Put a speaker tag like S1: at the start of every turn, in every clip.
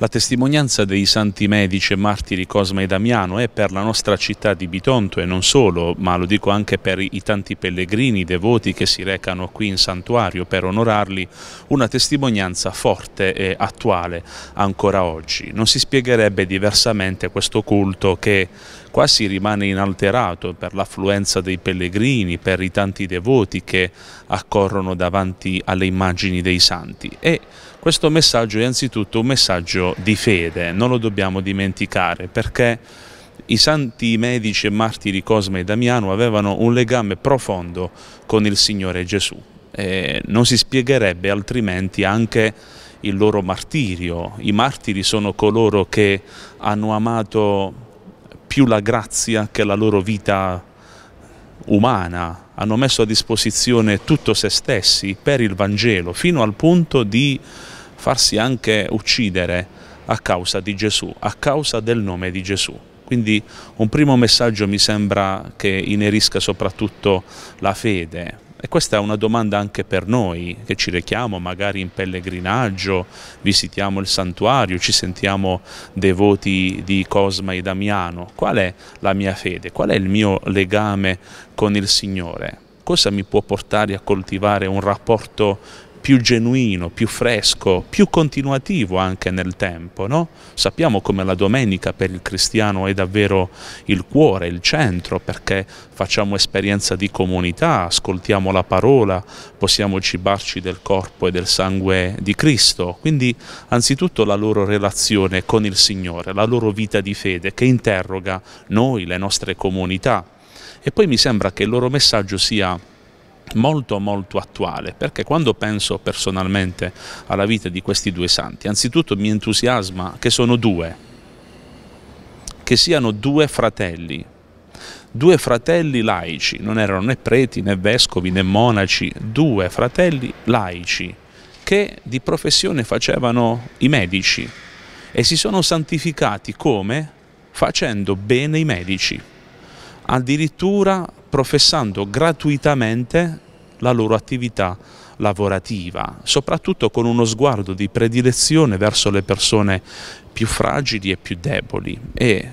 S1: La testimonianza dei santi medici e martiri Cosma e Damiano è per la nostra città di Bitonto e non solo, ma lo dico anche per i tanti pellegrini devoti che si recano qui in santuario per onorarli, una testimonianza forte e attuale ancora oggi. Non si spiegherebbe diversamente questo culto che qua si rimane inalterato per l'affluenza dei pellegrini, per i tanti devoti che accorrono davanti alle immagini dei santi e questo messaggio è anzitutto un messaggio di fede, non lo dobbiamo dimenticare perché i santi medici e martiri Cosme e Damiano avevano un legame profondo con il Signore Gesù e non si spiegherebbe altrimenti anche il loro martirio. I martiri sono coloro che hanno amato più la grazia che la loro vita umana, hanno messo a disposizione tutto se stessi per il Vangelo, fino al punto di farsi anche uccidere a causa di Gesù, a causa del nome di Gesù. Quindi un primo messaggio mi sembra che inerisca soprattutto la fede, e questa è una domanda anche per noi, che ci rechiamo magari in pellegrinaggio, visitiamo il santuario, ci sentiamo devoti di Cosma e Damiano. Qual è la mia fede? Qual è il mio legame con il Signore? Cosa mi può portare a coltivare un rapporto più genuino, più fresco, più continuativo anche nel tempo. No? Sappiamo come la domenica per il cristiano è davvero il cuore, il centro, perché facciamo esperienza di comunità, ascoltiamo la parola, possiamo cibarci del corpo e del sangue di Cristo. Quindi anzitutto la loro relazione con il Signore, la loro vita di fede che interroga noi, le nostre comunità. E poi mi sembra che il loro messaggio sia molto molto attuale perché quando penso personalmente alla vita di questi due santi anzitutto mi entusiasma che sono due che siano due fratelli due fratelli laici non erano né preti né vescovi né monaci due fratelli laici che di professione facevano i medici e si sono santificati come facendo bene i medici addirittura professando gratuitamente la loro attività lavorativa, soprattutto con uno sguardo di predilezione verso le persone più fragili e più deboli e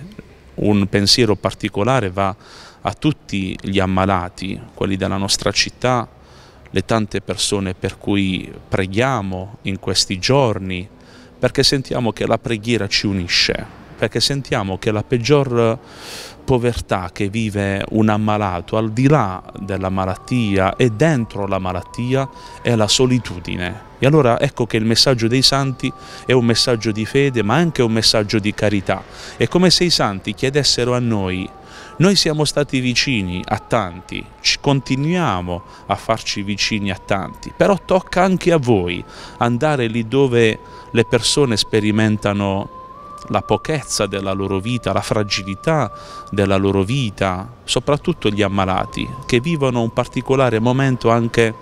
S1: un pensiero particolare va a tutti gli ammalati, quelli della nostra città, le tante persone per cui preghiamo in questi giorni, perché sentiamo che la preghiera ci unisce perché sentiamo che la peggior povertà che vive un ammalato, al di là della malattia e dentro la malattia, è la solitudine. E allora ecco che il messaggio dei santi è un messaggio di fede, ma anche un messaggio di carità. È come se i santi chiedessero a noi, noi siamo stati vicini a tanti, continuiamo a farci vicini a tanti, però tocca anche a voi andare lì dove le persone sperimentano la pochezza della loro vita, la fragilità della loro vita, soprattutto gli ammalati che vivono un particolare momento anche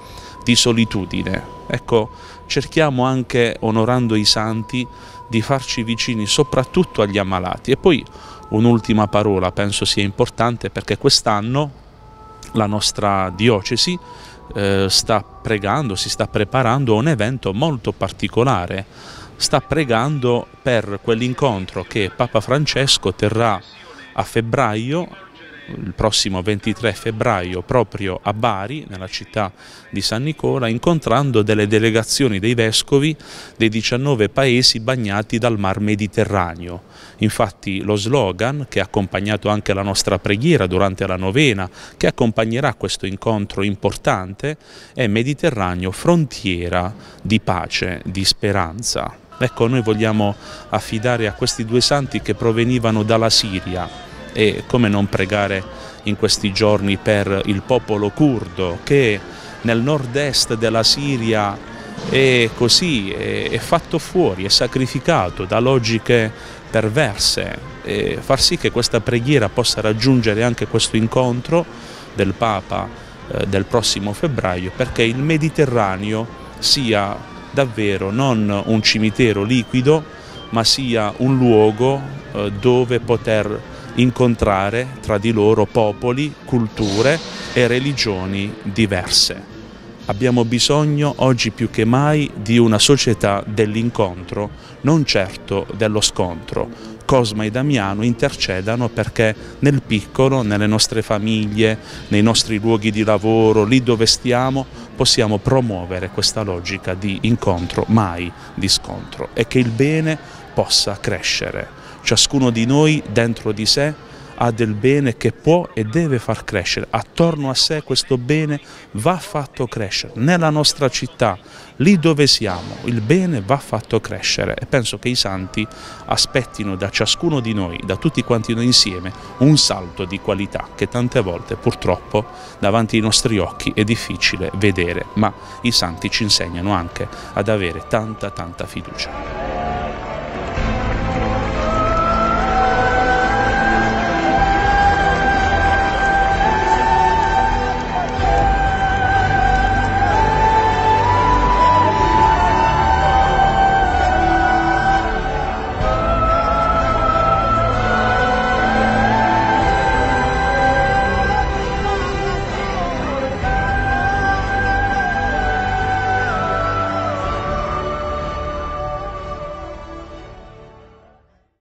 S1: di solitudine. Ecco, cerchiamo anche, onorando i santi, di farci vicini soprattutto agli ammalati. E poi un'ultima parola, penso sia importante perché quest'anno la nostra diocesi eh, sta pregando, si sta preparando a un evento molto particolare sta pregando per quell'incontro che Papa Francesco terrà a febbraio, il prossimo 23 febbraio, proprio a Bari, nella città di San Nicola, incontrando delle delegazioni dei vescovi dei 19 paesi bagnati dal Mar Mediterraneo. Infatti lo slogan, che ha accompagnato anche la nostra preghiera durante la novena, che accompagnerà questo incontro importante, è Mediterraneo, frontiera di pace, di speranza. Ecco, noi vogliamo affidare a questi due santi che provenivano dalla Siria e come non pregare in questi giorni per il popolo curdo che nel nord-est della Siria è così, è, fatto fuori, è sacrificato da logiche perverse. E far sì che questa preghiera possa raggiungere anche questo incontro del Papa eh, del prossimo febbraio perché il Mediterraneo sia davvero non un cimitero liquido, ma sia un luogo eh, dove poter incontrare tra di loro popoli, culture e religioni diverse. Abbiamo bisogno oggi più che mai di una società dell'incontro, non certo dello scontro. Cosma e Damiano intercedano perché nel piccolo, nelle nostre famiglie, nei nostri luoghi di lavoro, lì dove stiamo, possiamo promuovere questa logica di incontro, mai di scontro, e che il bene possa crescere, ciascuno di noi dentro di sé ha del bene che può e deve far crescere, attorno a sé questo bene va fatto crescere, nella nostra città, lì dove siamo, il bene va fatto crescere e penso che i santi aspettino da ciascuno di noi, da tutti quanti noi insieme, un salto di qualità che tante volte purtroppo davanti ai nostri occhi è difficile vedere, ma i santi ci insegnano anche ad avere tanta tanta fiducia.